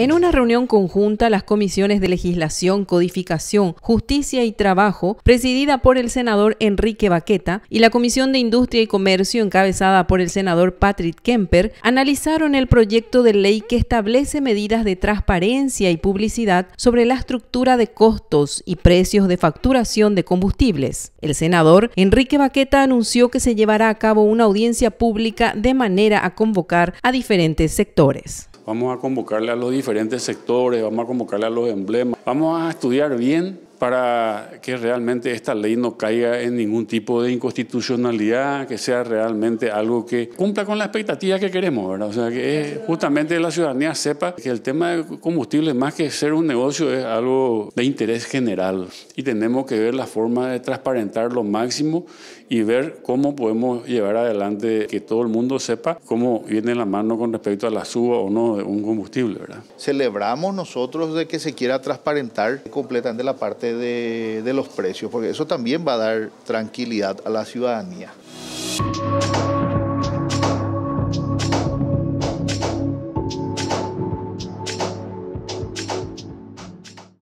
En una reunión conjunta, las comisiones de legislación, codificación, justicia y trabajo, presidida por el senador Enrique Baqueta, y la comisión de industria y comercio, encabezada por el senador Patrick Kemper, analizaron el proyecto de ley que establece medidas de transparencia y publicidad sobre la estructura de costos y precios de facturación de combustibles. El senador Enrique Baqueta anunció que se llevará a cabo una audiencia pública de manera a convocar a diferentes sectores. Vamos a convocarle a los diferentes diferentes sectores, vamos a convocarle a los emblemas, vamos a estudiar bien para que realmente esta ley no caiga en ningún tipo de inconstitucionalidad, que sea realmente algo que cumpla con la expectativa que queremos, ¿verdad? O sea, que justamente la ciudadanía sepa que el tema de combustible, más que ser un negocio, es algo de interés general y tenemos que ver la forma de transparentar lo máximo y ver cómo podemos llevar adelante que todo el mundo sepa cómo viene la mano con respecto a la suba o no de un combustible, ¿verdad? Celebramos nosotros de que se quiera transparentar completamente la parte de, los precios, porque eso también va a dar tranquilidad a la ciudadanía.